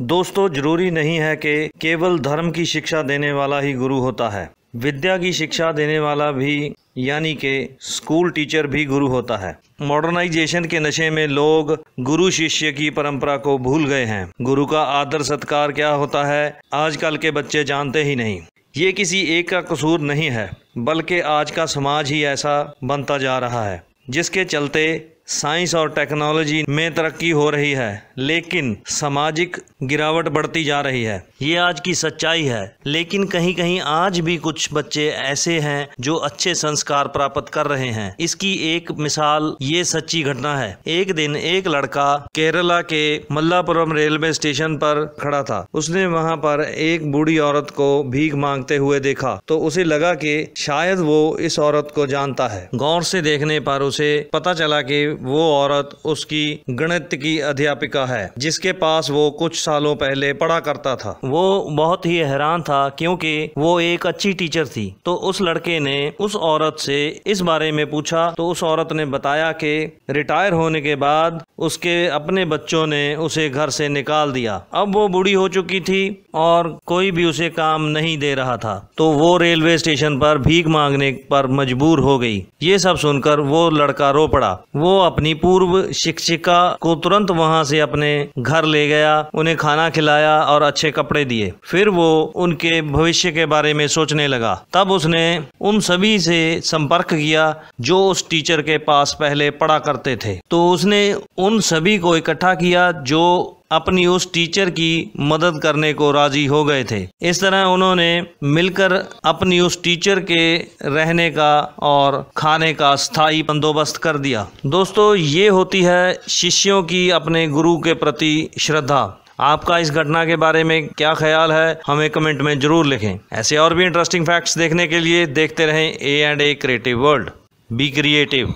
दोस्तों जरूरी नहीं है कि केवल धर्म की शिक्षा देने वाला ही गुरु होता है विद्या की शिक्षा देने वाला भी यानी के स्कूल टीचर भी गुरु होता है मॉडर्नाइजेशन के नशे में लोग गुरु शिष्य की परंपरा को भूल गए हैं गुरु का आदर सत्कार क्या होता है आजकल के बच्चे जानते ही नहीं ये किसी एक का कसूर नहीं है बल्कि आज का समाज ही ऐसा बनता जा रहा है जिसके चलते साइंस और टेक्नोलॉजी में तरक्की हो रही है लेकिन सामाजिक गिरावट बढ़ती जा रही है ये आज की सच्चाई है लेकिन कहीं कहीं आज भी कुछ बच्चे ऐसे हैं जो अच्छे संस्कार प्राप्त कर रहे हैं इसकी एक मिसाल ये सच्ची घटना है एक दिन एक लड़का केरला के मल्लापुरम रेलवे स्टेशन पर खड़ा था उसने वहाँ पर एक बूढ़ी औरत को भीख मांगते हुए देखा तो उसे लगा कि शायद वो इस औरत को जानता है गौर से देखने पर उसे पता चला की वो औरत उसकी गणित की अध्यापिका है जिसके पास वो कुछ सालों पहले पढ़ा करता था वो बहुत ही हैरान था क्योंकि वो एक अच्छी टीचर थी तो उस लड़के ने उस औरत से इस बारे में पूछा तो उस औरत ने बताया कि रिटायर होने के बाद उसके अपने बच्चों ने उसे घर से निकाल दिया अब वो बूढ़ी हो चुकी थी और कोई भी उसे काम नहीं दे रहा था तो वो रेलवे स्टेशन पर भीख मांगने पर मजबूर हो गई ये सब सुनकर वो लड़का रो पड़ा वो अपनी पूर्व शिक्षिका को तुरंत वहां से अपने घर ले गया उन्हें खाना खिलाया और अच्छे कपड़े दिए फिर वो उनके भविष्य के बारे में सोचने लगा तब उसने उन सभी से संपर्क किया जो उस टीचर के पास पहले पढ़ा करते थे तो उसने उन सभी को इकट्ठा किया जो अपनी उस टीचर की मदद करने को राजी हो गए थे इस तरह उन्होंने मिलकर अपनी उस टीचर के रहने का और खाने का स्थायी बंदोबस्त कर दिया दोस्तों ये होती है शिष्यों की अपने गुरु के प्रति श्रद्धा आपका इस घटना के बारे में क्या ख्याल है हमें कमेंट में जरूर लिखें ऐसे और भी इंटरेस्टिंग फैक्ट्स देखने के लिए देखते रहें A and A creative world be creative